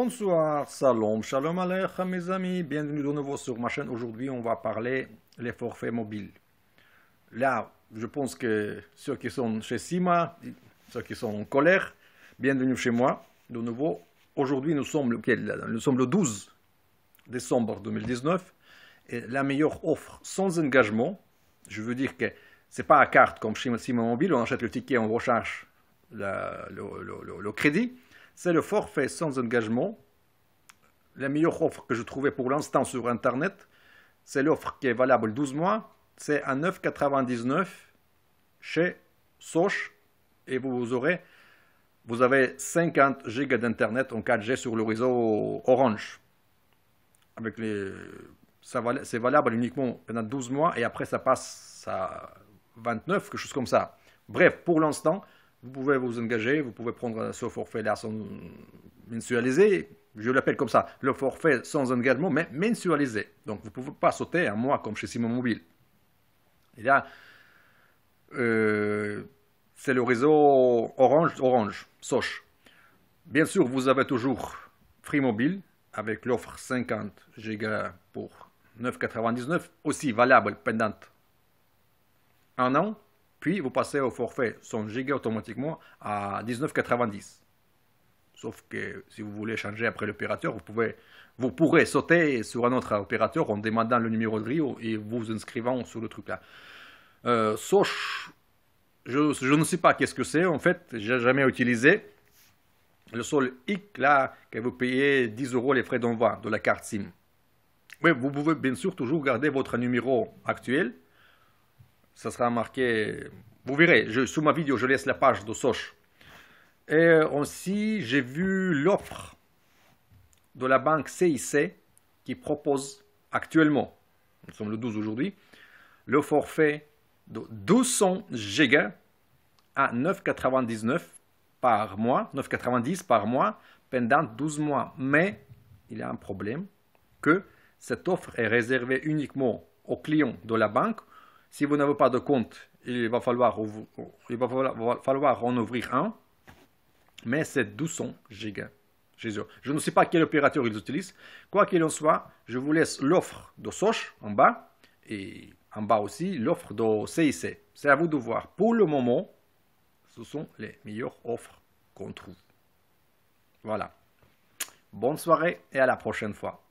Bonsoir, salam, shalom aleichem mes amis, bienvenue de nouveau sur ma chaîne. Aujourd'hui, on va parler les forfaits mobiles. Là, je pense que ceux qui sont chez Sima, ceux qui sont en colère, bienvenue chez moi de nouveau. Aujourd'hui, nous sommes le, nous sommes le 12 décembre 2019 et la meilleure offre sans engagement, je veux dire que ce n'est pas à carte comme chez Sima Mobile, on achète le ticket, on recharge le crédit c'est le forfait sans engagement. La meilleure offre que je trouvais pour l'instant sur Internet, c'est l'offre qui est valable 12 mois. C'est à 9,99 chez Soch et vous aurez vous avez 50 gigas d'internet en 4G sur le réseau Orange. Avec les, c'est valable uniquement pendant 12 mois et après ça passe à 29, quelque chose comme ça. Bref, pour l'instant, vous pouvez vous engager, vous pouvez prendre ce forfait-là sans Je l'appelle comme ça, le forfait sans engagement, mais mensualisé. Donc, vous ne pouvez pas sauter un mois comme chez Simon Mobile. Et là, euh, c'est le réseau Orange, Orange, soche. Bien sûr, vous avez toujours Free Mobile avec l'offre 50 Go pour 9,99, aussi valable pendant un an. Puis vous passez au forfait 100 giga automatiquement à 19,90. Sauf que si vous voulez changer après l'opérateur, vous, pouvez, pourrez sauter sur un autre opérateur en demandant le numéro de Rio et vous inscrivant sur le truc là. Soch, euh, je, ne sais pas qu'est-ce que c'est en fait, j'ai jamais utilisé. Le seul hic là, que vous payez 10 euros les frais d'envoi de la carte SIM. Oui, vous pouvez bien sûr toujours garder votre numéro actuel, ça sera marqué. Vous verrez, je, sous ma vidéo, je laisse la page de Soch. Et aussi, j'ai vu l'offre de la banque CIC qui propose actuellement, nous sommes le 12 aujourd'hui, le forfait de 200 gigas à 9,99 par mois, 9,90 par mois pendant 12 mois. Mais il y a un problème que cette offre est réservée uniquement aux clients de la banque si vous n'avez pas de compte, il va, falloir, en ouvrir un. Mais c'est 1200 gigas. Je ne sais pas quel opérateur ils utilisent. Quoi qu'il en soit, je vous laisse l'offre de Soch en bas et en bas aussi l'offre de CIC. C'est à vous de voir. Pour le moment, ce sont les meilleures offres qu'on trouve. Voilà. Bonne soirée et à la prochaine fois.